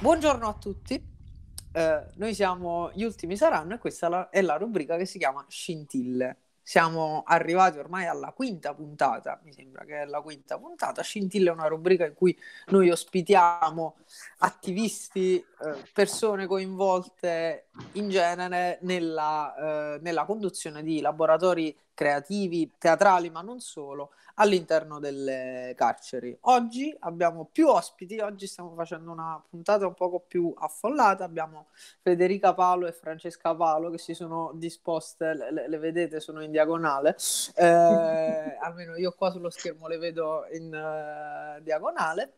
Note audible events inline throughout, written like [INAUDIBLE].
Buongiorno a tutti. Eh, noi siamo gli ultimi saranno e questa è la, rubrica che si chiama Scintille. Siamo arrivati ormai alla quinta puntata, mi sembra che è la quinta puntata. Scintille è una rubrica in cui noi ospitiamo attivisti, eh, persone coinvolte in genere nella, eh, nella conduzione di laboratori creativi, teatrali, ma non solo, all'interno delle carceri. Oggi abbiamo più ospiti, oggi stiamo facendo una puntata un poco più affollata, abbiamo Federica Paolo e Francesca Paolo che si sono disposte, le, le vedete, sono in diagonale, eh, [LAUGHS] almeno io qua sullo schermo le vedo in uh, diagonale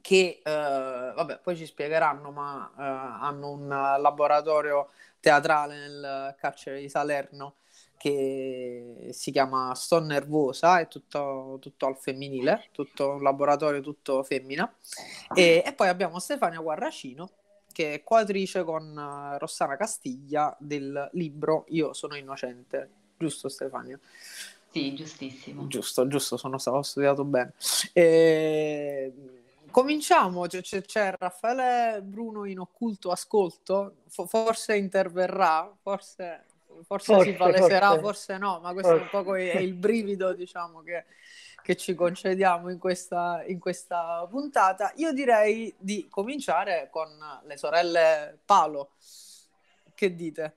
che eh, vabbè, poi ci spiegheranno, ma eh, hanno un laboratorio teatrale nel carcere di Salerno che si chiama Sto Nervosa, è tutto, tutto, al femminile, tutto un laboratorio tutto femmina. E, e poi abbiamo Stefania Guarracino, che è coautrice con eh, Rossana Castiglia del libro Io sono innocente, giusto Stefania? Sì, giustissimo. Giusto, giusto, sono stato studiato bene. E... Cominciamo, c'è, c'è, Raffaele Bruno in occulto ascolto, forse interverrà, forse forse, forse si paleserà, forse. forse no, ma questo forse. è un po' è il brivido, diciamo, che, che ci concediamo in questa, in questa, puntata. Io direi di cominciare con le sorelle Palo. Che dite?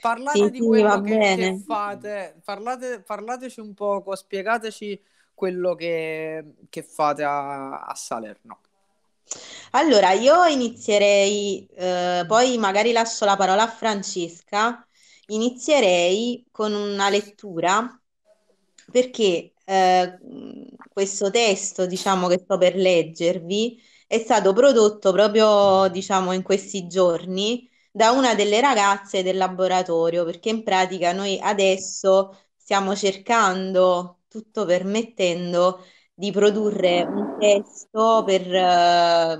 Parlate sì, di quello che, che, fate, parlate, parlateci un poco, spiegateci quello che, che fate a, a Salerno. Allora, io inizierei, eh, poi magari lascio la parola a Francesca, inizierei con una lettura perché eh, questo testo, diciamo, che sto per leggervi, è stato prodotto proprio, diciamo, in questi giorni da una delle ragazze del laboratorio, perché in pratica noi adesso stiamo cercando, tutto permettendo, di produrre un testo per uh,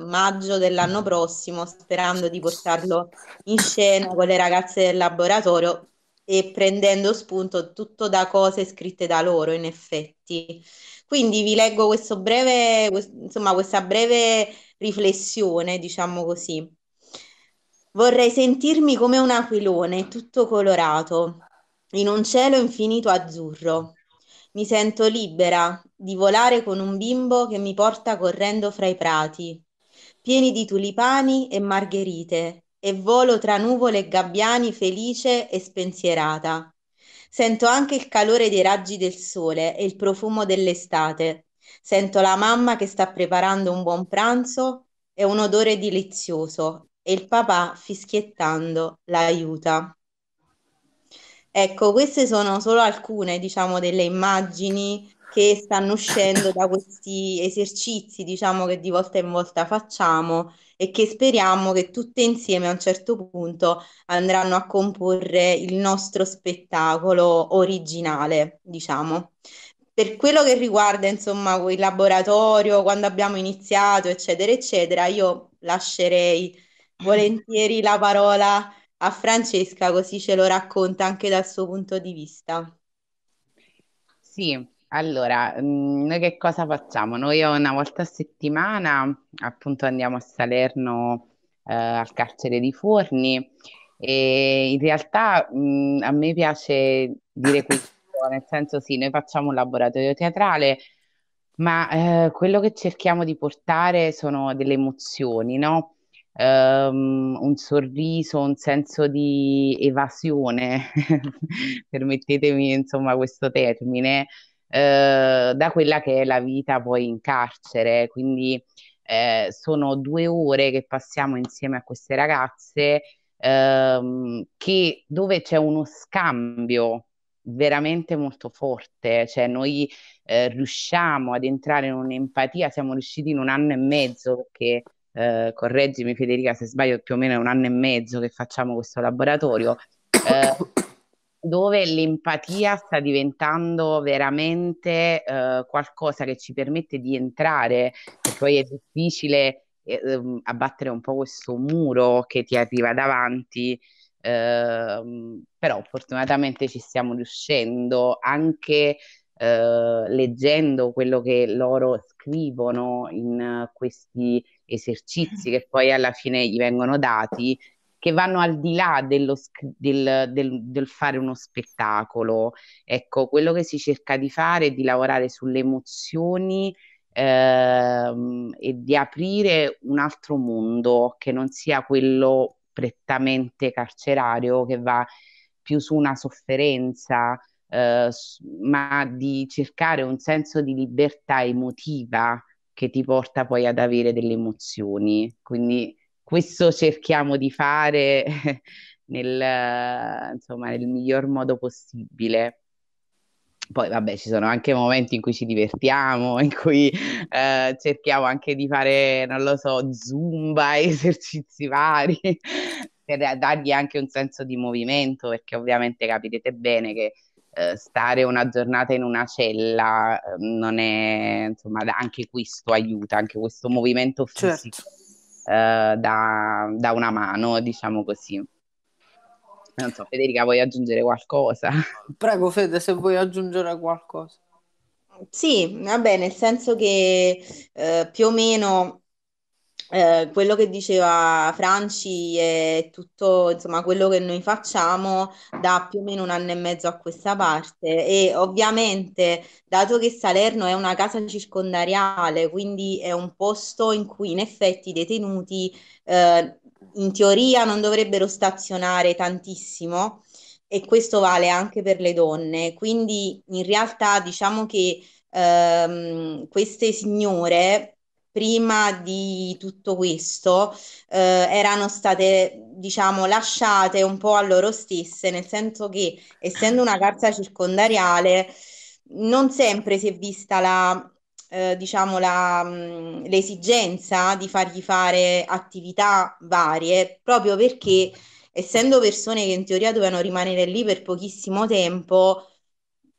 maggio dell'anno prossimo, sperando di portarlo in scena con le ragazze del laboratorio e prendendo spunto tutto da cose scritte da loro, in effetti. Quindi vi leggo questo breve, insomma, questa breve riflessione, diciamo così. Vorrei sentirmi come un aquilone, tutto colorato, in un cielo infinito azzurro mi sento libera di volare con un bimbo che mi porta correndo fra i prati, pieni di tulipani e margherite, e volo tra nuvole e gabbiani felice e spensierata. Sento anche il calore dei raggi del sole e il profumo dell'estate. Sento la mamma che sta preparando un buon pranzo e un odore delizioso e il papà fischiettando l'aiuta. Ecco, queste sono solo alcune, diciamo, delle immagini che stanno uscendo da questi esercizi, diciamo, che di volta in volta facciamo e che speriamo che tutte insieme a un certo punto andranno a comporre il nostro spettacolo originale, diciamo. Per quello che riguarda, insomma, il laboratorio, quando abbiamo iniziato, eccetera, eccetera, io lascerei volentieri la parola a a Francesca, così ce lo racconta anche dal suo punto di vista. Sì, allora, mm, noi che cosa facciamo? Noi una volta a settimana appunto andiamo a Salerno eh, al carcere di Forni e in realtà mh, mm, a me piace dire [COUGHS] questo, nel senso sì, noi facciamo un laboratorio teatrale, ma eh, quello che cerchiamo di portare sono delle emozioni, no? um, un sorriso, un senso di evasione, [LAUGHS] permettetemi insomma questo termine, uh, da quella che è la vita poi in carcere. Quindi eh, sono due ore che passiamo insieme a queste ragazze ehm, che, dove c'è uno scambio veramente molto forte, cioè noi eh, riusciamo ad entrare in un'empatia, siamo riusciti in un anno e mezzo perché eh, correggimi Federica se sbaglio, più o meno è un anno e mezzo che facciamo questo laboratorio, [COUGHS] eh, dove l'empatia sta diventando veramente eh, qualcosa che ci permette di entrare, perché poi è difficile eh, ehm, abbattere un po' questo muro che ti arriva davanti. Ehm, però fortunatamente ci stiamo riuscendo anche eh, leggendo quello che loro scrivono in eh, questi esercizi che poi alla fine gli vengono dati, che vanno al di là dello, del, del, del, fare uno spettacolo. Ecco, quello che si cerca di fare è di lavorare sulle emozioni ehm, e di aprire un altro mondo che non sia quello prettamente carcerario, che va più su una sofferenza, eh, ma di cercare un senso di libertà emotiva che ti porta poi ad avere delle emozioni. Quindi questo cerchiamo di fare [LAUGHS] nel, insomma, nel miglior modo possibile. Poi vabbè, ci sono anche momenti in cui ci divertiamo, [LAUGHS] in cui eh, cerchiamo anche di fare, non lo so, zumba, [LAUGHS] esercizi vari, per dargli anche un senso di movimento, perché ovviamente capirete bene che eh, stare una giornata in una cella ehm, non è, insomma, anche questo aiuta, anche questo movimento fisico certo. eh, da, da una mano, diciamo così. Non so, Federica, vuoi aggiungere qualcosa? [LAUGHS] Prego, Fede, se vuoi aggiungere qualcosa. Sì, vabbè, nel senso che eh, più o meno eh, quello che diceva Franci è tutto insomma quello che noi facciamo da più o meno un anno e mezzo a questa parte e ovviamente dato che Salerno è una casa circondariale quindi è un posto in cui in effetti i detenuti eh, in teoria non dovrebbero stazionare tantissimo e questo vale anche per le donne quindi in realtà diciamo che ehm, queste signore prima di tutto questo eh, erano state, diciamo, lasciate un po' a loro stesse, nel senso che essendo una carta circondariale non sempre si è vista la, eh, diciamo, la, mh, mm, l'esigenza di fargli fare attività varie, proprio perché essendo persone che in teoria dovevano rimanere lì per pochissimo tempo,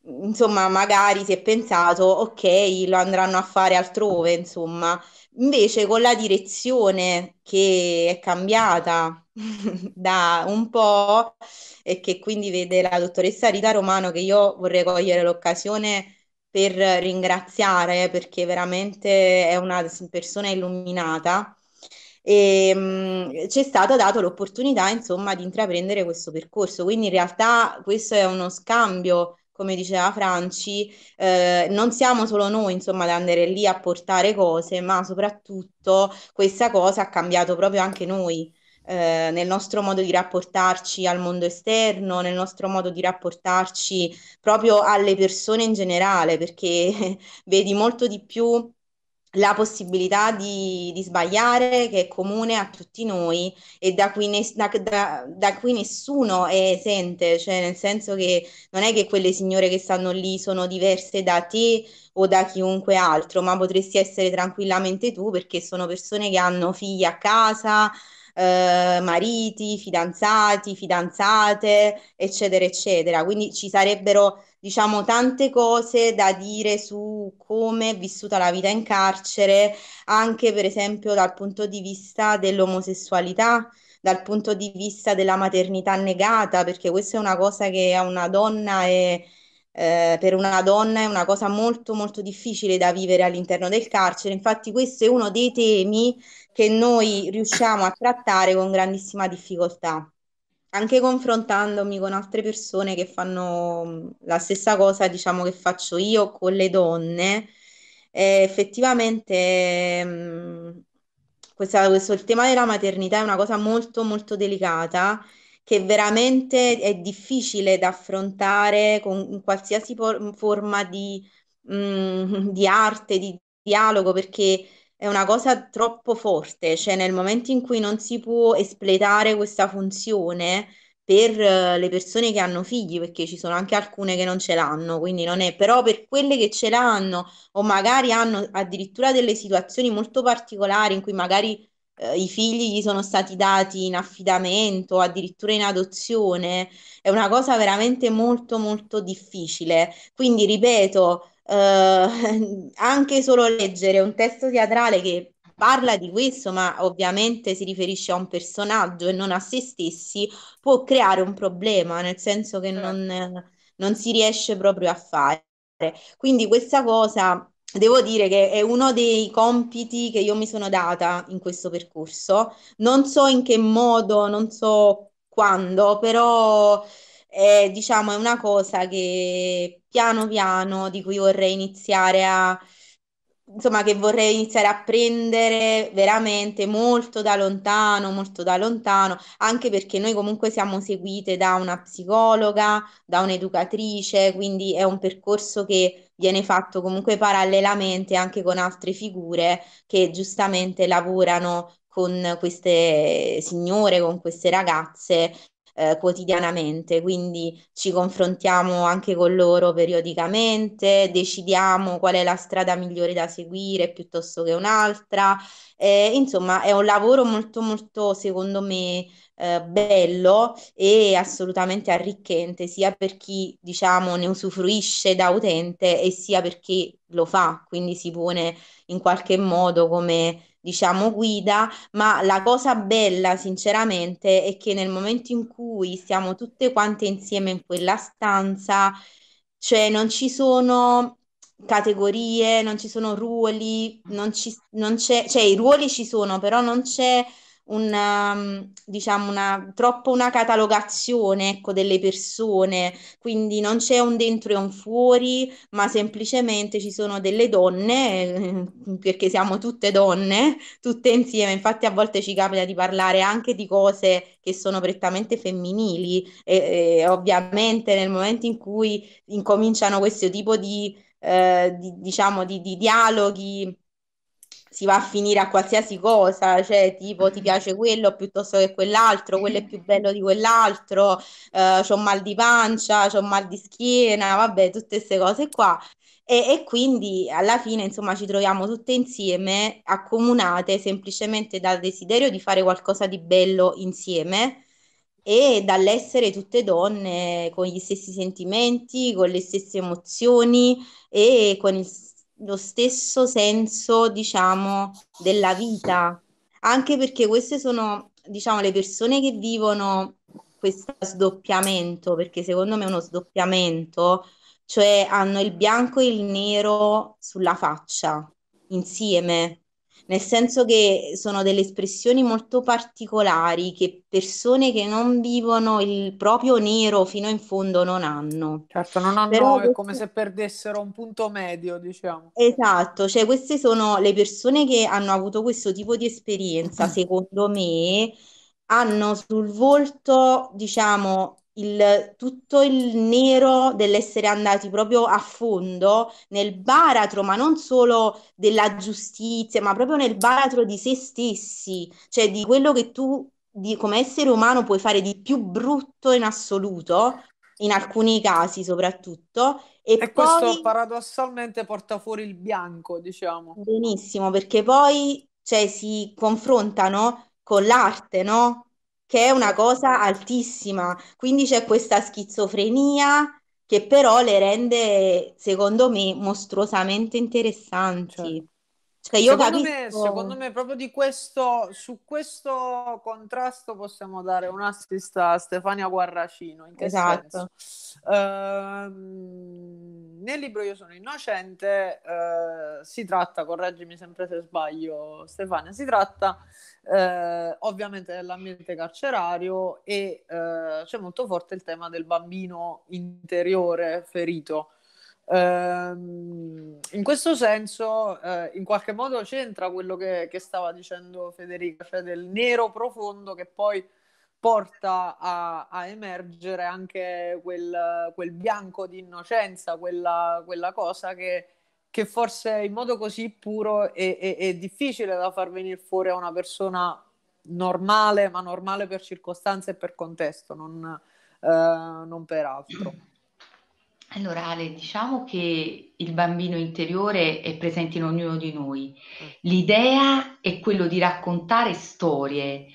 insomma, magari si è pensato, ok, lo andranno a fare altrove, insomma. Invece con la direzione che è cambiata [LAUGHS] da un po' e che quindi vede la dottoressa Rita Romano, che io vorrei cogliere l'occasione per ringraziare perché veramente è una persona illuminata e mh, c'è stata data l'opportunità insomma di intraprendere questo percorso quindi in realtà questo è uno scambio come diceva Franci, eh, non siamo solo noi, insomma, ad andare lì a portare cose, ma soprattutto questa cosa ha cambiato proprio anche noi. Eh, nel nostro modo di rapportarci al mondo esterno, nel nostro modo di rapportarci proprio alle persone in generale, perché [LAUGHS] vedi molto di più la possibilità di, di, sbagliare che è comune a tutti noi e da cui, ne, da, da, da cui, nessuno è esente, cioè nel senso che non è che quelle signore che stanno lì sono diverse da te o da chiunque altro, ma potresti essere tranquillamente tu perché sono persone che hanno figli a casa, eh, mariti, fidanzati, fidanzate, eccetera, eccetera. Quindi ci sarebbero, diciamo, tante cose da dire su come è vissuta la vita in carcere, anche per esempio dal punto di vista dell'omosessualità dal punto di vista della maternità negata, perché questa è una cosa che a una donna è, eh, per una donna è una cosa molto molto difficile da vivere all'interno del carcere. Infatti questo è uno dei temi che noi riusciamo a trattare con grandissima difficoltà, anche confrontandomi con altre persone che fanno mm, la stessa cosa, diciamo, che faccio io con le donne, eh, effettivamente mh, mm, questa, questo, il tema della maternità è una cosa molto molto delicata che veramente è difficile da affrontare con qualsiasi por- forma di, mh, mm, [LAUGHS] di arte, di dialogo, perché è una cosa troppo forte, cioè nel momento in cui non si può espletare questa funzione per eh, le persone che hanno figli, perché ci sono anche alcune che non ce l'hanno, quindi non è, però per quelle che ce l'hanno o magari hanno addirittura delle situazioni molto particolari in cui magari eh, i figli gli sono stati dati in affidamento, addirittura in adozione, è una cosa veramente molto molto difficile. Quindi ripeto, Ehm, [LAUGHS] anche solo leggere un testo teatrale che parla di questo, ma ovviamente si riferisce a un personaggio e non a se stessi, può creare un problema, nel senso che non, certo. non si riesce proprio a fare. Quindi questa cosa devo dire che è uno dei compiti che io mi sono data in questo percorso. Non so in che modo, non so quando, però è, diciamo, è una cosa che piano piano di cui vorrei iniziare a, insomma, che vorrei iniziare a prendere veramente molto da lontano, molto da lontano, anche perché noi comunque siamo seguite da una psicologa, da un'educatrice, quindi è un percorso che viene fatto comunque parallelamente anche con altre figure che giustamente lavorano con queste signore, con queste ragazze eh, quotidianamente, quindi ci confrontiamo anche con loro periodicamente, decidiamo qual è la strada migliore da seguire piuttosto che un'altra. Eh, insomma, è un lavoro molto, molto, secondo me, eh, bello e assolutamente arricchente, sia per chi, diciamo, ne usufruisce da utente e sia per chi lo fa, quindi si pone in qualche modo come diciamo, guida, ma la cosa bella, sinceramente, è che nel momento in cui siamo tutte quante insieme in quella stanza, cioè non ci sono categorie, non ci sono ruoli, non, ci, non c'è, cioè i ruoli ci sono, però non c'è una, um, diciamo una, troppo una catalogazione ecco, delle persone, quindi non c'è un dentro e un fuori, ma semplicemente ci sono delle donne, [LAUGHS] perché siamo tutte donne, tutte insieme, infatti a volte ci capita di parlare anche di cose che sono prettamente femminili e, e ovviamente nel momento in cui incominciano questo tipo di, eh, di diciamo, di, di dialoghi, si va a finire a qualsiasi cosa, cioè tipo ti mm-hmm. piace quello piuttosto che quell'altro, quello è più bello di quell'altro, eh, ho mal di pancia, ho mal di schiena, vabbè, tutte queste cose qua. E, e, quindi alla fine, insomma, ci troviamo tutte insieme, accomunate semplicemente dal desiderio di fare qualcosa di bello insieme e dall'essere tutte donne con gli stessi sentimenti, con le stesse emozioni e con il lo stesso senso, diciamo, della vita, anche perché queste sono, diciamo, le persone che vivono questo sdoppiamento, perché secondo me è uno sdoppiamento, cioè hanno il bianco e il nero sulla faccia insieme nel senso che sono delle espressioni molto particolari che persone che non vivono il proprio nero fino in fondo non hanno. Certo, non hanno, Però è queste... come se perdessero un punto medio, diciamo. Esatto, cioè queste sono le persone che hanno avuto questo tipo di esperienza, [CLEARS THROAT] secondo me, hanno sul volto, diciamo, il, tutto il nero dell'essere andati proprio a fondo nel baratro, ma non solo della giustizia, ma proprio nel baratro di se stessi, cioè di quello che tu di, come essere umano puoi fare di più brutto in assoluto, in alcuni casi soprattutto. E, e poi... questo paradossalmente porta fuori il bianco, diciamo. Benissimo, perché poi cioè, si confrontano con l'arte, no? che è una cosa altissima. Quindi c'è questa schizofrenia che però le rende, secondo me, mostruosamente interessanti. Certo. Cioè io secondo, capisco... me, secondo me proprio di questo, su questo contrasto possiamo dare un assist a Stefania Guarracino. In che esatto. Uh, nel libro Io sono innocente uh, si tratta, correggimi sempre se sbaglio Stefania, si tratta uh, ovviamente dell'ambiente carcerario e eh, c'è molto forte il tema del bambino interiore ferito Ehm, in questo senso, eh, in qualche modo c'entra quello che, che stava dicendo Federica, cioè del nero profondo che poi porta a, a, emergere anche quel, quel, bianco di innocenza, quella, quella cosa che, che, forse in modo così puro è, è, è, difficile da far venire fuori a una persona normale, ma normale per circostanze e per contesto, non, eh, non per altro. Allora Ale, diciamo che il bambino interiore è presente in ognuno di noi. Mm. L'idea è quello di raccontare storie,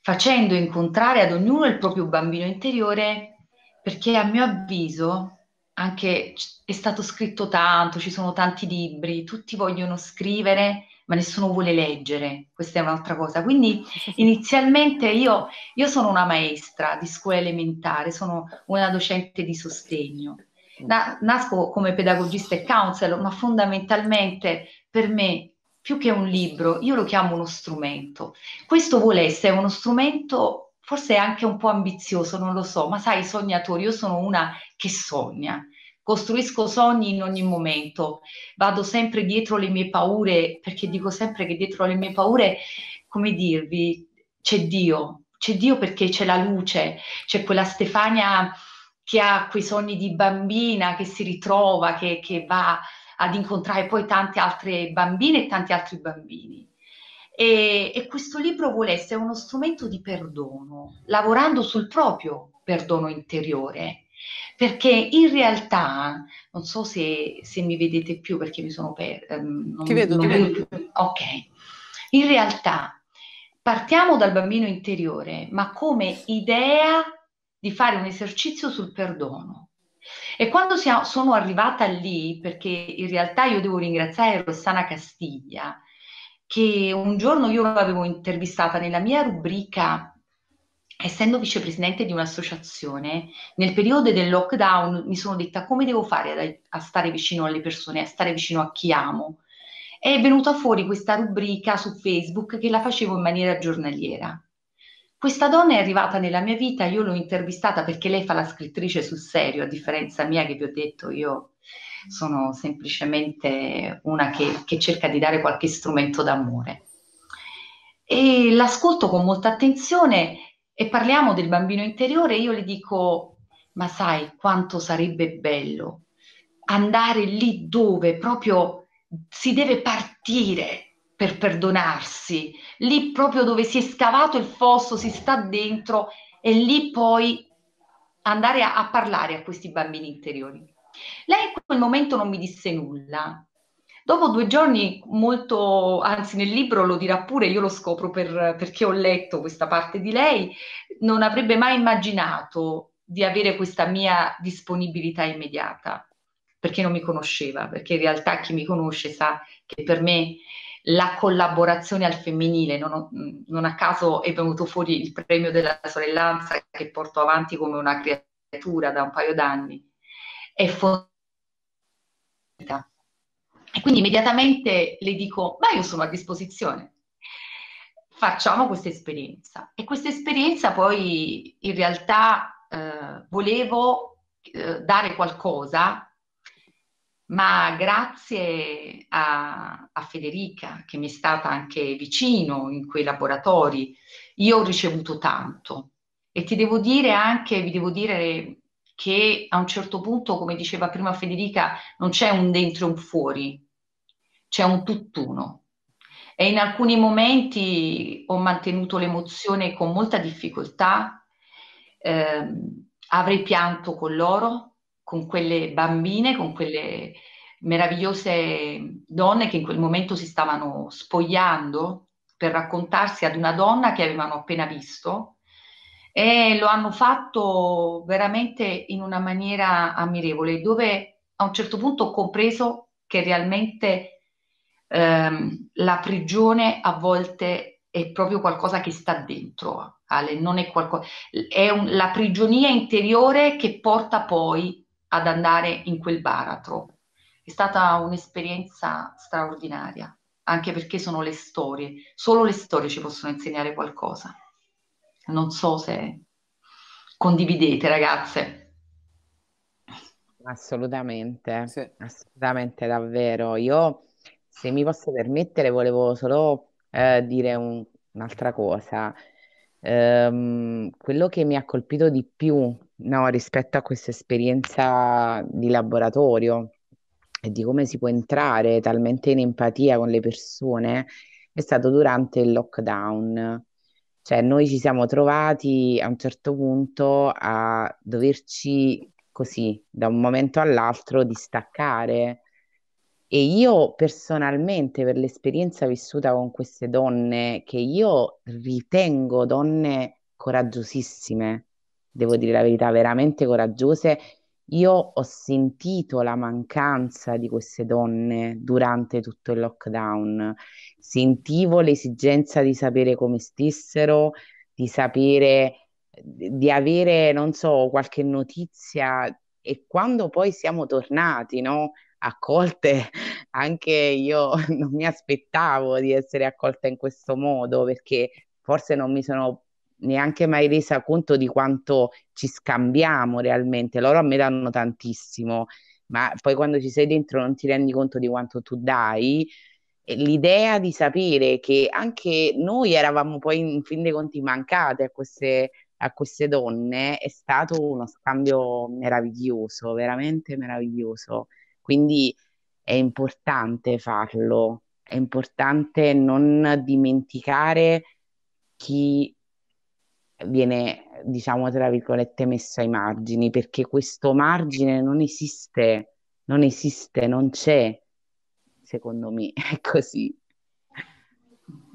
facendo incontrare ad ognuno il proprio bambino interiore, perché a mio avviso anche è stato scritto tanto, ci sono tanti libri, tutti vogliono scrivere, ma nessuno vuole leggere, questa è un'altra cosa. Quindi [LAUGHS] inizialmente io, io sono una maestra di scuola elementare, sono una docente di sostegno Na- nasco come pedagogista e counselor, ma fondamentalmente per me più che un libro, io lo chiamo uno strumento. Questo vuole essere uno strumento forse anche un po' ambizioso, non lo so, ma sai, sognatori, io sono una che sogna, costruisco sogni in ogni momento, vado sempre dietro le mie paure, perché dico sempre che dietro le mie paure, come dirvi, c'è Dio, c'è Dio perché c'è la luce, c'è quella Stefania che ha quei sogni di bambina, che si ritrova, che, che va ad incontrare poi tante altre bambine e tanti altri bambini. E, e, questo libro vuole essere uno strumento di perdono, lavorando sul proprio perdono interiore, perché in realtà, non so se, se mi vedete più perché mi sono persa. Ehm, ti vedo, non ti vedo. Più. Ok, in realtà partiamo dal bambino interiore, ma come idea di fare un esercizio sul perdono. E quando siamo, sono arrivata lì, perché in realtà io devo ringraziare Rossana Castiglia, che un giorno io l'avevo intervistata nella mia rubrica essendo vicepresidente di un'associazione, nel periodo del lockdown mi sono detta come devo fare a, stare vicino alle persone, a stare vicino a chi amo. È venuta fuori questa rubrica su Facebook che la facevo in maniera giornaliera. Questa donna è arrivata nella mia vita, io l'ho intervistata perché lei fa la scrittrice sul serio, a differenza mia che vi ho detto io sono semplicemente una che, che cerca di dare qualche strumento d'amore. E l'ascolto con molta attenzione e parliamo del bambino interiore, io le dico, ma sai quanto sarebbe bello andare lì dove proprio si deve partire per perdonarsi, lì proprio dove si è scavato il fosso, si sta dentro e lì poi andare a, a parlare a questi bambini interiori. Lei in quel momento non mi disse nulla, Dopo due giorni, molto, anzi nel libro lo dirà pure, io lo scopro per, perché ho letto questa parte di lei, non avrebbe mai immaginato di avere questa mia disponibilità immediata, perché non mi conosceva, perché in realtà chi mi conosce sa che per me la collaborazione al femminile. Non, non, a caso è venuto fuori il premio della sorellanza che porto avanti come una creatura da un paio d'anni. È fondamentale. E quindi immediatamente le dico, ma io sono a disposizione. Facciamo questa esperienza. E questa esperienza poi in realtà eh, volevo eh, dare qualcosa ma grazie a, a, Federica, che mi è stata anche vicino in quei laboratori, io ho ricevuto tanto. E ti devo dire anche, vi devo dire che a un certo punto, come diceva prima Federica, non c'è un dentro e un fuori, c'è un tutt'uno. E in alcuni momenti ho mantenuto l'emozione con molta difficoltà, eh, avrei pianto con loro, con quelle bambine, con quelle meravigliose donne che in quel momento si stavano spogliando per raccontarsi ad una donna che avevano appena visto e lo hanno fatto veramente in una maniera ammirevole, dove a un certo punto ho compreso che realmente ehm, la prigione a volte è proprio qualcosa che sta dentro, Ale, non è qualcosa, è un, la prigionia interiore che porta poi ad andare in quel baratro. È stata un'esperienza straordinaria, anche perché sono le storie, solo le storie ci possono insegnare qualcosa. Non so se condividete ragazze. Assolutamente, sì. assolutamente davvero. Io, se mi posso permettere, volevo solo eh, dire un, un'altra cosa. Ehm, quello che mi ha colpito di più no, rispetto a questa esperienza di laboratorio e di come si può entrare talmente in empatia con le persone, è stato durante il lockdown. Cioè, noi ci siamo trovati a un certo punto a doverci così, da un momento all'altro, distaccare. E io personalmente, per l'esperienza vissuta con queste donne, che io ritengo donne coraggiosissime, devo dire la verità, veramente coraggiose. Io ho sentito la mancanza di queste donne durante tutto il lockdown, sentivo l'esigenza di sapere come stessero, di sapere, di avere, non so, qualche notizia e quando poi siamo tornati, no? Accolte, [LAUGHS] anche io [LAUGHS] non mi aspettavo di essere accolta in questo modo perché forse non mi sono neanche mai resa conto di quanto ci scambiamo realmente. Loro a me danno tantissimo, ma poi quando ci sei dentro non ti rendi conto di quanto tu dai. l'idea di sapere che anche noi eravamo poi in fin dei conti mancate a queste, a queste donne è stato uno scambio meraviglioso, veramente meraviglioso. Quindi è importante farlo, è importante non dimenticare chi viene, diciamo, tra virgolette, messa ai margini, perché questo margine non esiste, non esiste, non c'è, secondo me, [LAUGHS] è così.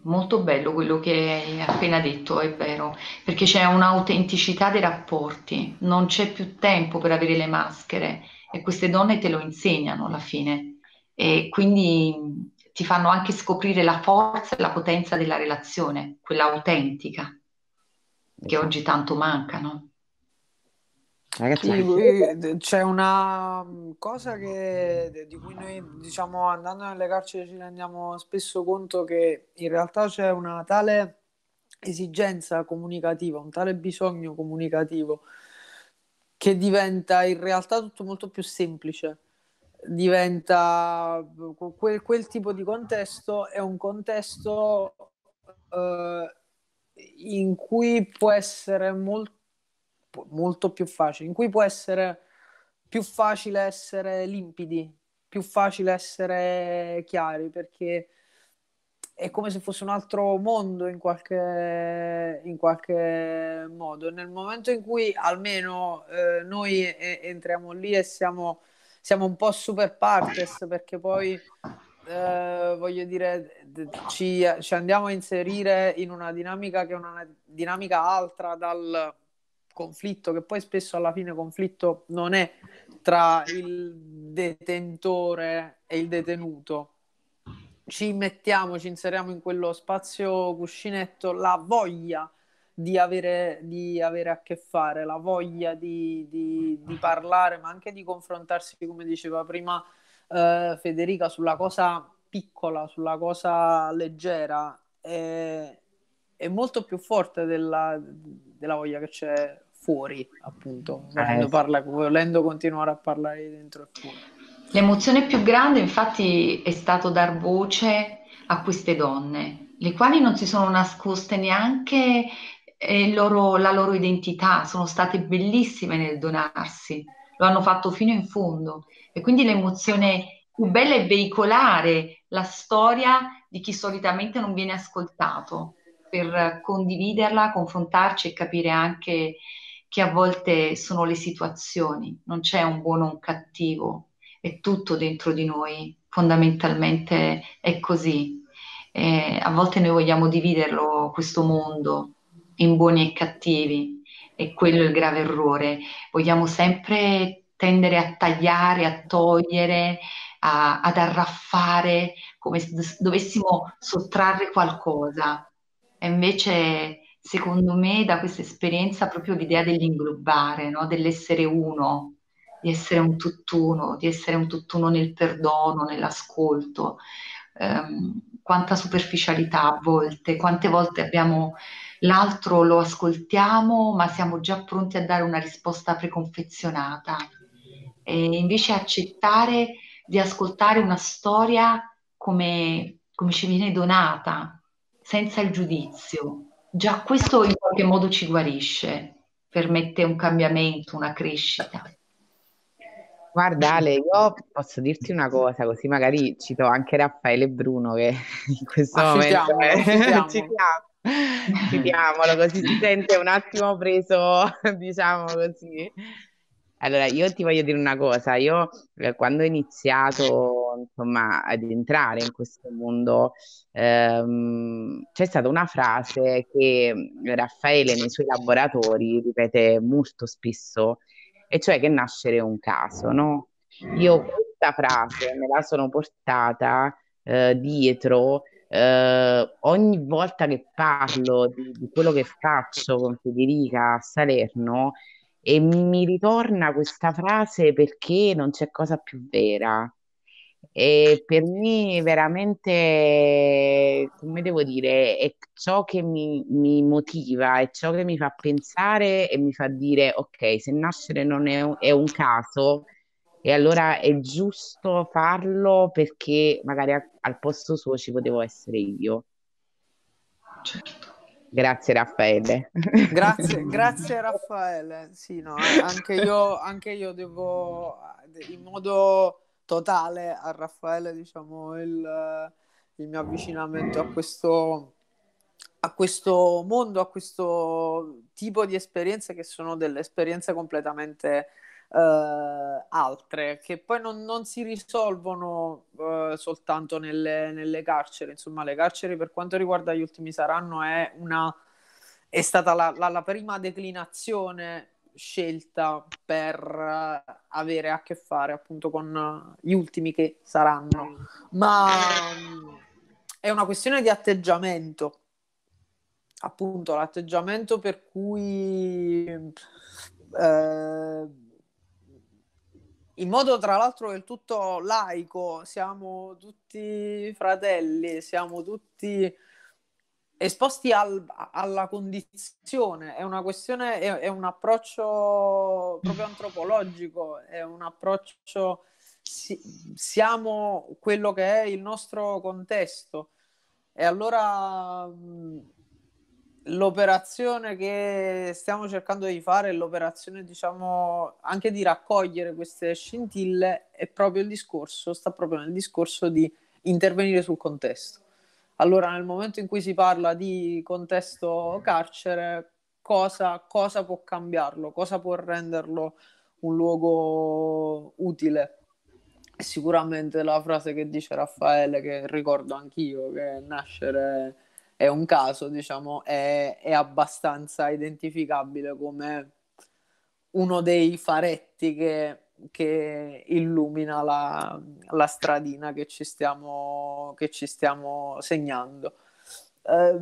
Molto bello quello che hai appena detto, è vero, perché c'è un'autenticità dei rapporti, non c'è più tempo per avere le maschere e queste donne te lo insegnano alla fine e quindi ti fanno anche scoprire la forza e la potenza della relazione, quella autentica che oggi tanto mancano. Ragazzi, sì, c'è una mm, cosa che, di cui noi diciamo andando nelle carceri ci rendiamo spesso conto che in realtà c'è una tale esigenza comunicativa, un tale bisogno comunicativo che diventa in realtà tutto molto più semplice. Diventa mm, quel, quel tipo di contesto è un contesto eh, in cui può essere molto, molto più facile, in cui può essere più facile essere limpidi, più facile essere chiari, perché è come se fosse un altro mondo in qualche, in qualche modo. Nel momento in cui almeno eh, noi e- entriamo lì e siamo, siamo un po' super partes, perché poi eh, voglio dire, ci, ci, andiamo a inserire in una dinamica che è una dinamica altra dal conflitto, che poi spesso alla fine conflitto non è tra il detentore e il detenuto. Ci mettiamo, ci inseriamo in quello spazio cuscinetto la voglia di avere, di avere, a che fare, la voglia di, di, di, parlare, ma anche di confrontarsi, come diceva prima eh, Federica sulla cosa piccola, sulla cosa leggera, è, è molto più forte della, della, voglia che c'è fuori, appunto, eh, volendo, eh. parla, volendo continuare a parlare dentro e fuori. L'emozione più grande infatti è stato dar voce a queste donne, le quali non si sono nascoste neanche eh, loro, la loro identità, sono state bellissime nel donarsi lo hanno fatto fino in fondo e quindi l'emozione più bella è veicolare la storia di chi solitamente non viene ascoltato per condividerla, confrontarci e capire anche che a volte sono le situazioni, non c'è un buono o un cattivo, è tutto dentro di noi, fondamentalmente è così. Eh, a volte noi vogliamo dividerlo questo mondo in buoni e cattivi, e quello è il grave errore. Vogliamo sempre tendere a tagliare, a togliere, a, ad arraffare, come se dovessimo sottrarre qualcosa. E invece, secondo me, da questa esperienza proprio l'idea dell'inglobare, no? dell'essere uno, di essere un tutt'uno, di essere un tutt'uno nel perdono, nell'ascolto. Um, quanta superficialità a volte, quante volte abbiamo l'altro lo ascoltiamo ma siamo già pronti a dare una risposta preconfezionata e invece accettare di ascoltare una storia come, come ci viene donata, senza il giudizio. Già questo in qualche modo ci guarisce, permette un cambiamento, una crescita. Guarda Ale, io posso dirti una cosa, così magari cito anche Raffaele e Bruno che in questo ah, momento sentiamo, è... sentiamo. [LAUGHS] ci siamo. Chiudiamolo così si sente un attimo preso, [LAUGHS] diciamo così. Allora, io ti voglio dire una cosa, io eh, quando ho iniziato insomma, ad entrare in questo mondo, ehm, c'è stata una frase che Raffaele nei suoi laboratori ripete molto spesso, e cioè che nascere è un caso, no? Io questa frase me la sono portata eh, dietro eh, ogni volta che parlo di, di, quello che faccio con Federica a Salerno e mi ritorna questa frase perché non c'è cosa più vera. E per me veramente, come devo dire, è ciò che mi, mi motiva, è ciò che mi fa pensare e mi fa dire, ok, se nascere non è un, è un caso, e allora è giusto farlo perché magari a, al posto suo ci potevo essere io. Certo. Grazie Raffaele. [LAUGHS] Grazie, [LAUGHS] grazie Raffaele. Sì, no, anche io, anche io devo in modo totale a Raffaele, diciamo, il, il mio avvicinamento a questo, a questo mondo, a questo tipo di esperienze che sono delle esperienze completamente uh, altre che poi non, non si risolvono uh, soltanto nelle, nelle, carceri. Insomma, le carceri per quanto riguarda gli ultimi saranno è, una, è stata la, la, la prima declinazione scelta per eh, avere a che fare appunto con gli ultimi che saranno, ma mm, è una questione di atteggiamento, appunto l'atteggiamento per cui eh, in modo tra l'altro del tutto laico, siamo tutti fratelli, siamo tutti esposti al, alla condizione, è una questione, è, è, un approccio proprio antropologico, è un approccio, si, siamo quello che è il nostro contesto e allora... Mh, l'operazione che stiamo cercando di fare, l'operazione diciamo anche di raccogliere queste scintille, è proprio il discorso, sta proprio nel discorso di intervenire sul contesto. Allora, nel momento in cui si parla di contesto carcere, cosa, cosa può cambiarlo, cosa può renderlo un luogo utile? Sicuramente la frase che dice Raffaele, che ricordo anch'io, che nascere è un caso, diciamo, è, è abbastanza identificabile come uno dei faretti che, che illumina la, la, stradina che ci stiamo, che ci stiamo segnando. Eh,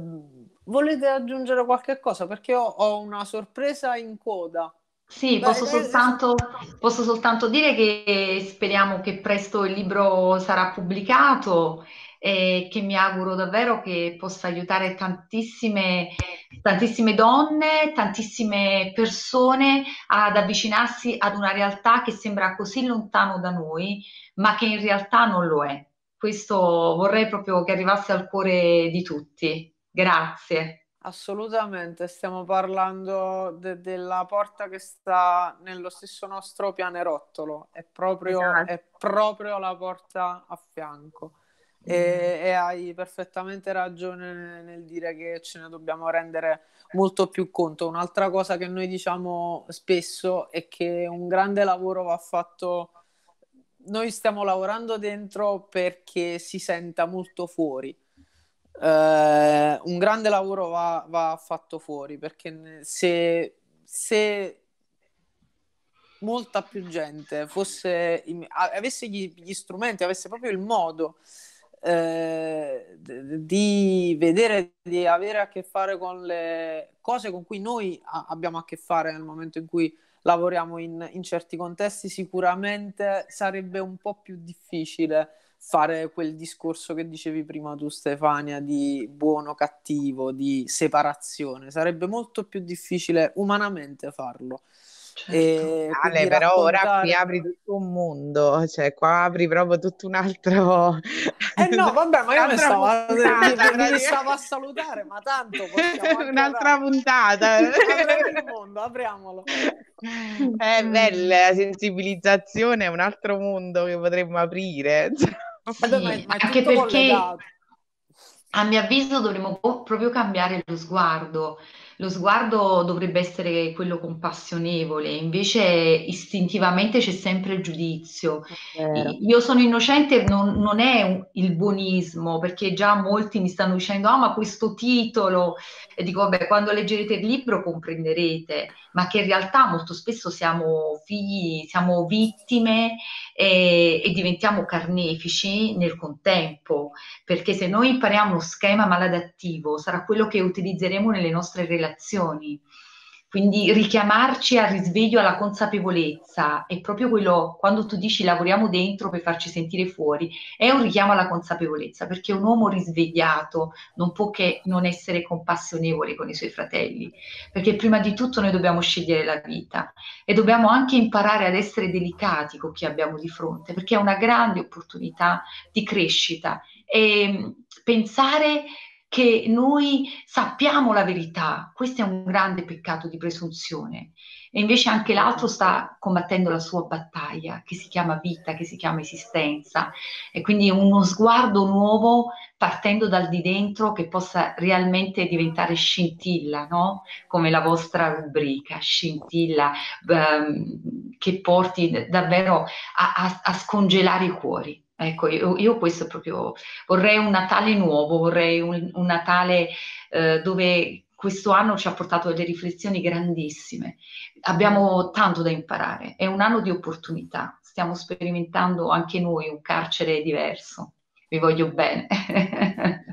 volete aggiungere qualche cosa? Perché ho, ho una sorpresa in coda. Sì, posso, Beh, soltanto, posso soltanto dire che speriamo che presto il libro sarà pubblicato e che mi auguro davvero che possa aiutare tantissime, tantissime donne, tantissime persone ad avvicinarsi ad una realtà che sembra così lontano da noi, ma che in realtà non lo è. Questo vorrei proprio che arrivasse al cuore di tutti. Grazie. Assolutamente, stiamo parlando de- della porta che sta nello stesso nostro pianerottolo, è proprio, esatto. è proprio la porta a fianco. E, e, hai perfettamente ragione nel dire che ce ne dobbiamo rendere molto più conto. Un'altra cosa che noi diciamo spesso è che un grande lavoro va fatto, noi stiamo lavorando dentro perché si senta molto fuori. Eh, un grande lavoro va, va fatto fuori perché se, se molta più gente fosse, avesse gli, gli strumenti, avesse proprio il modo eh, di vedere di avere a che fare con le cose con cui noi a- abbiamo a che fare nel momento in cui lavoriamo in, in, certi contesti, sicuramente sarebbe un po' più difficile fare quel discorso che dicevi prima tu Stefania di buono cattivo, di separazione, sarebbe molto più difficile umanamente farlo. Certo. Ale, però raccontare... ora qui apri tutto un mondo, cioè qua apri proprio tutto un altro... Eh no, [LAUGHS] vabbè, ma io mi stavo, [LAUGHS] stavo a salutare, ma tanto... [LAUGHS] Un'altra puntata. apriamo il mondo, apriamolo. È eh, bella, la sensibilizzazione è un altro mondo che potremmo aprire. Sì, vabbè, ma, anche perché, collegato. a mio avviso, dovremmo proprio cambiare lo sguardo lo sguardo dovrebbe essere quello compassionevole, invece istintivamente c'è sempre il giudizio. Io sono innocente non, non è un, il buonismo, perché già molti mi stanno dicendo, ah oh, ma questo titolo, e dico, vabbè, quando leggerete il libro comprenderete, ma che in realtà molto spesso siamo figli, siamo vittime e, e diventiamo carnefici nel contempo, perché se noi impariamo uno schema maladattivo sarà quello che utilizzeremo nelle nostre relazioni relazioni. Quindi richiamarci al risveglio, alla consapevolezza, è proprio quello, quando tu dici lavoriamo dentro per farci sentire fuori, è un richiamo alla consapevolezza, perché un uomo risvegliato non può che non essere compassionevole con i suoi fratelli, perché prima di tutto noi dobbiamo scegliere la vita e dobbiamo anche imparare ad essere delicati con chi abbiamo di fronte, perché è una grande opportunità di crescita. E ehm, pensare che noi sappiamo la verità. Questo è un grande peccato di presunzione. E invece anche l'altro certo. sta combattendo la sua battaglia, che si chiama vita, che si chiama esistenza. E quindi uno sguardo nuovo partendo dal di dentro che possa realmente diventare scintilla, no? Come la vostra rubrica, scintilla, ehm, che porti davvero a, a, a scongelare i cuori. Ecco, io, io, questo proprio vorrei un Natale nuovo, vorrei un, un Natale eh, dove questo anno ci ha portato delle riflessioni grandissime. Abbiamo tanto da imparare, è un anno di opportunità, stiamo sperimentando anche noi un carcere diverso. Vi voglio bene. [LAUGHS]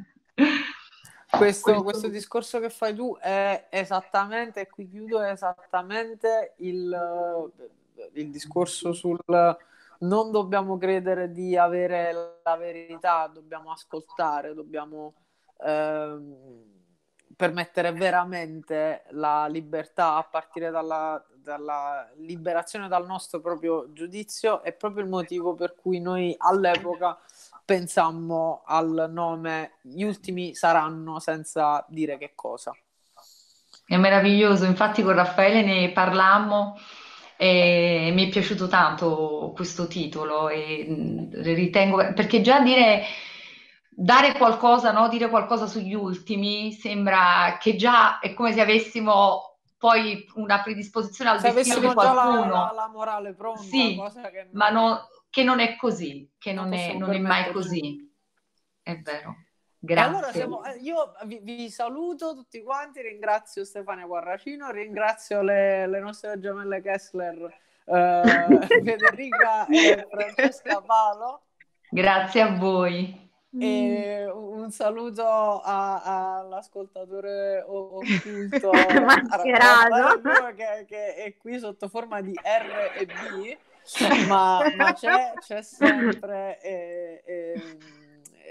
Questo, questo, discorso che fai tu è esattamente, qui chiudo, è esattamente il, il discorso sul, non dobbiamo credere di avere la verità, dobbiamo ascoltare, dobbiamo eh, permettere veramente la libertà a partire dalla, dalla, liberazione dal nostro proprio giudizio è proprio il motivo per cui noi all'epoca pensammo al nome gli ultimi saranno senza dire che cosa. È meraviglioso, infatti con Raffaele ne parlammo e mi è piaciuto tanto questo titolo e ritengo perché già dire dare qualcosa, no? dire qualcosa sugli ultimi sembra che già è come se avessimo poi una predisposizione al se destino di qualcuno. La, la, la, morale pronta, sì, che... ma no, che non è così, che non, non è, non è mai così. È vero. Grazie. Allora siamo, eh, io vi, vi, saluto tutti quanti, ringrazio Stefania Guarracino, ringrazio le, le nostre gemelle Kessler, eh, [LAUGHS] Federica e Francesca Palo. Grazie a voi. E un saluto all'ascoltatore occulto [LAUGHS] Mascherato che, che è qui sotto forma di R e B, ma, ma c'è, c'è sempre. Eh, eh,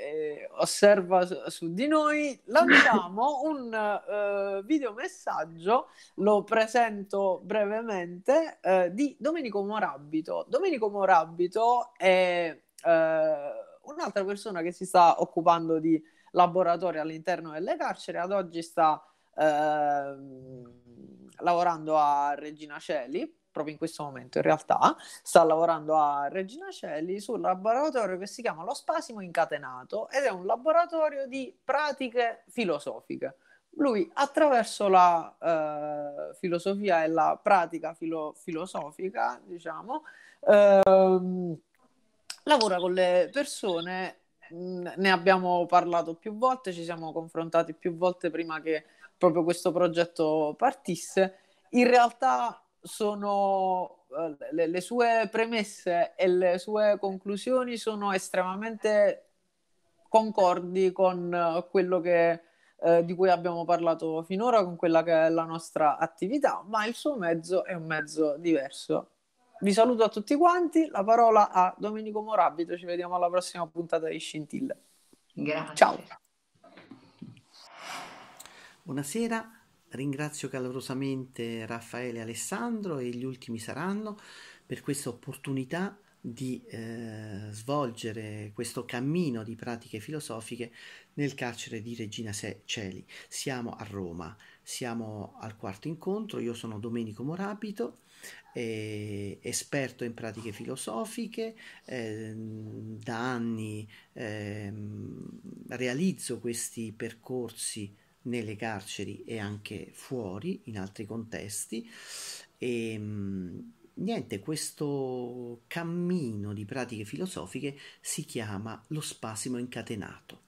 eh, osserva su, di noi, lanciamo [LAUGHS] un eh, videomessaggio, lo presento brevemente, eh, di Domenico Morabito. Domenico Morabito è eh, un'altra persona che si sta occupando di laboratori all'interno delle carceri, ad oggi sta ehm, lavorando a Regina Celi proprio in questo momento in realtà, sta lavorando a Regina Celli sul laboratorio che si chiama Lo Spasimo Incatenato ed è un laboratorio di pratiche filosofiche. Lui attraverso la eh, filosofia e la pratica filo- filosofica, diciamo, ehm, lavora con le persone, ne abbiamo parlato più volte, ci siamo confrontati più volte prima che proprio questo progetto partisse. In realtà sono eh, le, le, sue premesse e le sue conclusioni sono estremamente concordi con eh, quello che, eh, di cui abbiamo parlato finora, con quella che è la nostra attività, ma il suo mezzo è un mezzo diverso. Vi saluto a tutti quanti, la parola a Domenico Morabito, ci vediamo alla prossima puntata di Scintille. Grazie. Ciao. Buonasera. Ringrazio calorosamente Raffaele e Alessandro e gli ultimi saranno per questa opportunità di eh, svolgere questo cammino di pratiche filosofiche nel carcere di Regina Celi. Siamo a Roma, siamo al quarto incontro, io sono Domenico Morabito, eh, esperto in pratiche filosofiche, eh, da anni ehm, realizzo questi percorsi nelle carceri e anche fuori in altri contesti e ehm, niente questo cammino di pratiche filosofiche si chiama lo spasimo incatenato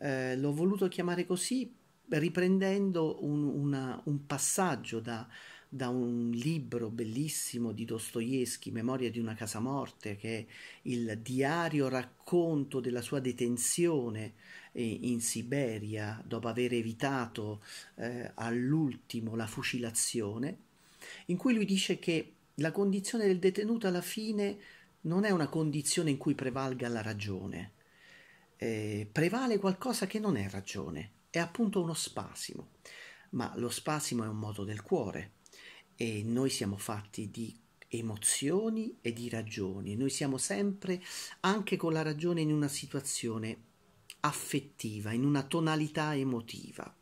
eh, l'ho voluto chiamare così riprendendo un, una, un passaggio da, da, un libro bellissimo di Dostoevsky, Memoria di una casa morte, che è il diario racconto della sua detenzione in Siberia dopo aver evitato eh, all'ultimo la fucilazione, in cui lui dice che la condizione del detenuto alla fine non è una condizione in cui prevalga la ragione, eh, prevale qualcosa che non è ragione, è appunto uno spasimo, ma lo spasimo è un moto del cuore e noi siamo fatti di emozioni e di ragioni, noi siamo sempre anche con la ragione in una situazione affettiva, in una tonalità emotiva.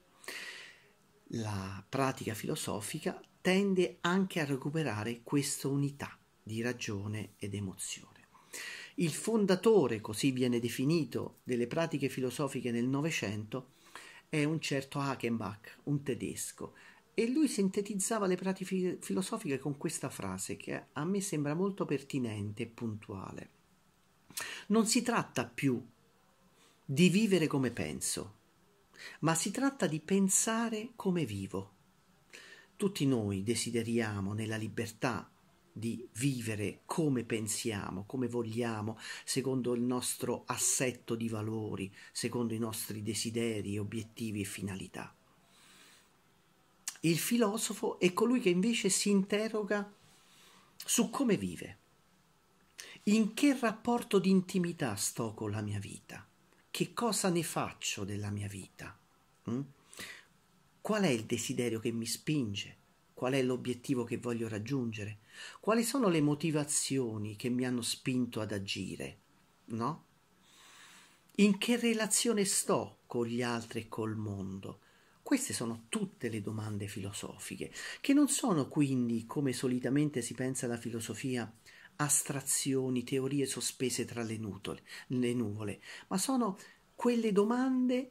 La pratica filosofica tende anche a recuperare questa unità di ragione ed emozione. Il fondatore, così viene definito, delle pratiche filosofiche nel Novecento è un certo Hagenbach, un tedesco, e lui sintetizzava le pratiche filosofiche con questa frase che a me sembra molto pertinente e puntuale. Non si tratta più di vivere come penso, ma si tratta di pensare come vivo. Tutti noi desideriamo nella libertà di vivere come pensiamo, come vogliamo, secondo il nostro assetto di valori, secondo i nostri desideri, obiettivi e finalità. Il filosofo è colui che invece si interroga su come vive, in che rapporto di intimità sto con la mia vita che cosa ne faccio della mia vita? Mm? Qual è il desiderio che mi spinge? Qual è l'obiettivo che voglio raggiungere? Quali sono le motivazioni che mi hanno spinto ad agire? No? In che relazione sto con gli altri e col mondo? Queste sono tutte le domande filosofiche, che non sono quindi, come solitamente si pensa alla filosofia, astrazioni, teorie sospese tra le, nutole, le nuvole, ma sono quelle domande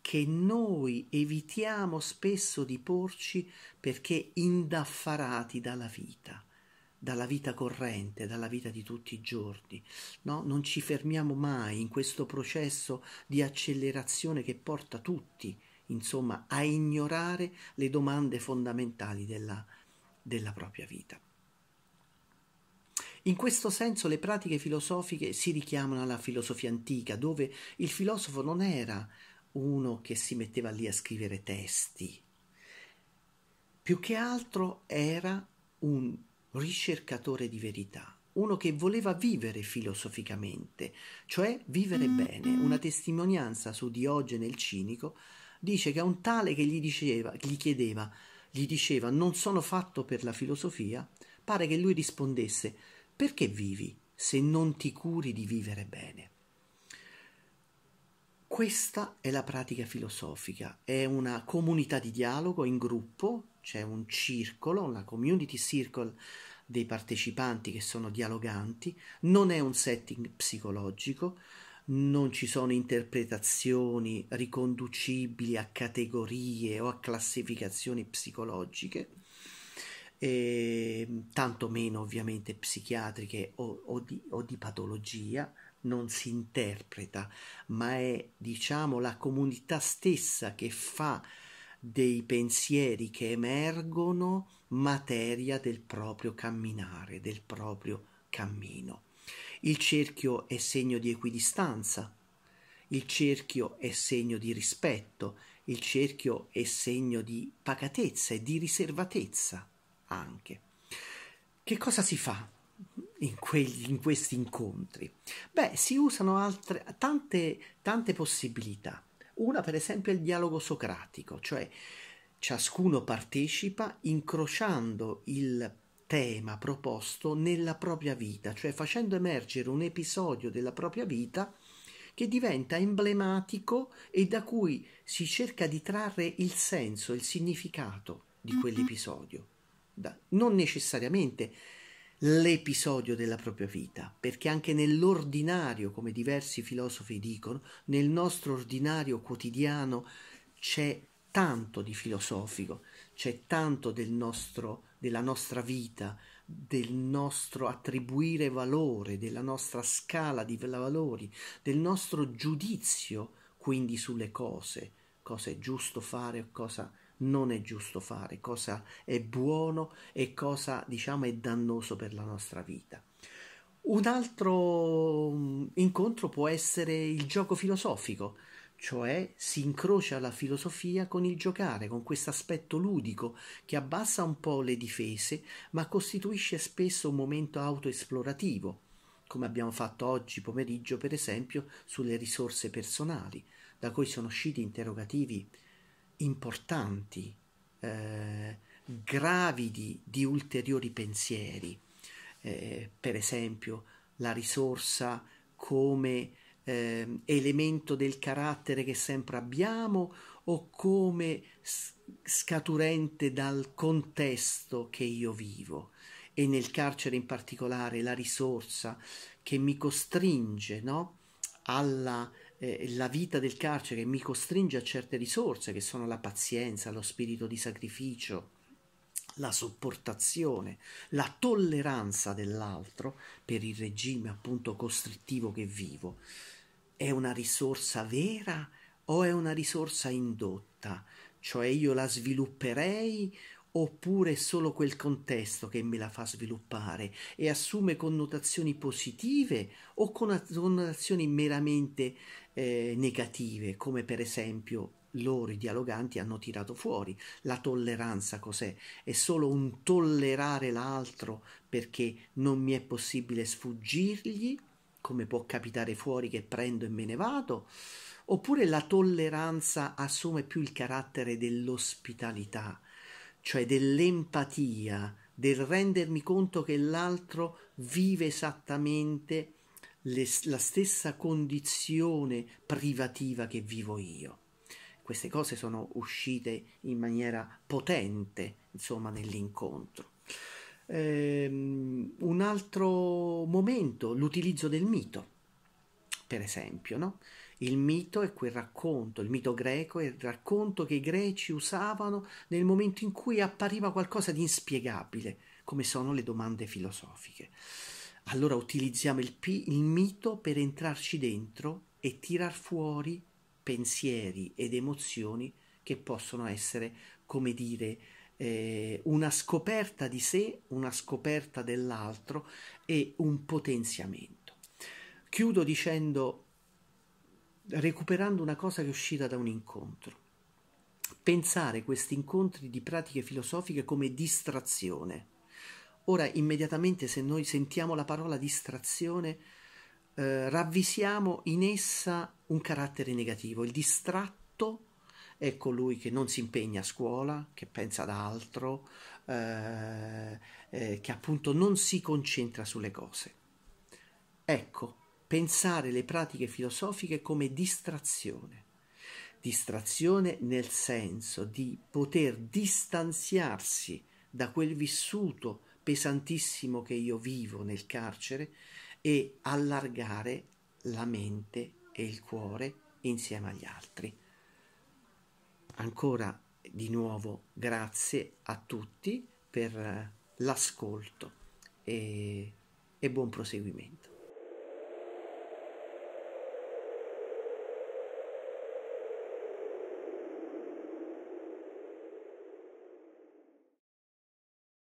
che noi evitiamo spesso di porci perché indaffarati dalla vita, dalla vita corrente, dalla vita di tutti i giorni. No? Non ci fermiamo mai in questo processo di accelerazione che porta tutti, insomma, a ignorare le domande fondamentali della, della propria vita. In questo senso le pratiche filosofiche si richiamano alla filosofia antica, dove il filosofo non era uno che si metteva lì a scrivere testi, più che altro era un ricercatore di verità, uno che voleva vivere filosoficamente, cioè vivere bene. Una testimonianza su Diogene il cinico dice che a un tale che gli, diceva, gli chiedeva, gli diceva non sono fatto per la filosofia, pare che lui rispondesse perché vivi se non ti curi di vivere bene? Questa è la pratica filosofica, è una comunità di dialogo in gruppo, c'è un circolo, una community circle dei partecipanti che sono dialoganti, non è un setting psicologico, non ci sono interpretazioni riconducibili a categorie o a classificazioni psicologiche e, ehm, tanto meno ovviamente psichiatriche o, o, di, o di patologia, non si interpreta, ma è diciamo la comunità stessa che fa dei pensieri che emergono materia del proprio camminare, del proprio cammino. Il cerchio è segno di equidistanza, il cerchio è segno di rispetto, il cerchio è segno di pacatezza e di riservatezza anche. Che cosa si fa in, quegli, in questi incontri? Beh, si usano altre, tante, tante possibilità. Una, per esempio, è il dialogo socratico, cioè ciascuno partecipa incrociando il tema proposto nella propria vita, cioè facendo emergere un episodio della propria vita che diventa emblematico e da cui si cerca di trarre il senso, il significato di mm-hmm. quell'episodio riguarda non necessariamente l'episodio della propria vita, perché anche nell'ordinario, come diversi filosofi dicono, nel nostro ordinario quotidiano c'è tanto di filosofico, c'è tanto del nostro, della nostra vita, del nostro attribuire valore, della nostra scala di valori, del nostro giudizio quindi sulle cose, cosa è giusto fare cosa è non è giusto fare, cosa è buono e cosa diciamo è dannoso per la nostra vita. Un altro mm, incontro può essere il gioco filosofico, cioè si incrocia la filosofia con il giocare, con questo aspetto ludico che abbassa un po' le difese, ma costituisce spesso un momento autoesplorativo, come abbiamo fatto oggi pomeriggio per esempio sulle risorse personali, da cui sono usciti interrogativi importanti, eh, gravidi di ulteriori pensieri, eh, per esempio la risorsa come eh, elemento del carattere che sempre abbiamo o come scaturente dal contesto che io vivo e nel carcere in particolare la risorsa che mi costringe no? alla eh, la vita del carcere mi costringe a certe risorse che sono la pazienza, lo spirito di sacrificio, la sopportazione, la tolleranza dell'altro per il regime appunto costrittivo che vivo. È una risorsa vera o è una risorsa indotta? Cioè io la svilupperei oppure è solo quel contesto che me la fa sviluppare e assume connotazioni positive o connotazioni meramente eh, negative, come per esempio loro i dialoganti hanno tirato fuori. La tolleranza cos'è? È solo un tollerare l'altro perché non mi è possibile sfuggirgli, come può capitare fuori che prendo e me ne vado, oppure la tolleranza assume più il carattere dell'ospitalità, cioè dell'empatia, del rendermi conto che l'altro vive esattamente le, la stessa condizione privativa che vivo io. Queste cose sono uscite in maniera potente, insomma, nell'incontro. Ehm, un altro momento, l'utilizzo del mito, per esempio, no? Il mito è quel racconto, il mito greco è il racconto che i greci usavano nel momento in cui appariva qualcosa di inspiegabile, come sono le domande filosofiche allora utilizziamo il, P, il mito per entrarci dentro e tirar fuori pensieri ed emozioni che possono essere, come dire, eh, una scoperta di sé, una scoperta dell'altro e un potenziamento. Chiudo dicendo, recuperando una cosa che è uscita da un incontro pensare questi incontri di pratiche filosofiche come distrazione. Ora, immediatamente, se noi sentiamo la parola distrazione, eh, ravvisiamo in essa un carattere negativo. Il distratto è colui che non si impegna a scuola, che pensa ad altro, eh, eh, che appunto non si concentra sulle cose. Ecco, pensare le pratiche filosofiche come distrazione. Distrazione nel senso di poter distanziarsi da quel vissuto pesantissimo che io vivo nel carcere e allargare la mente e il cuore insieme agli altri. Ancora di nuovo grazie a tutti per eh, l'ascolto e, e buon proseguimento.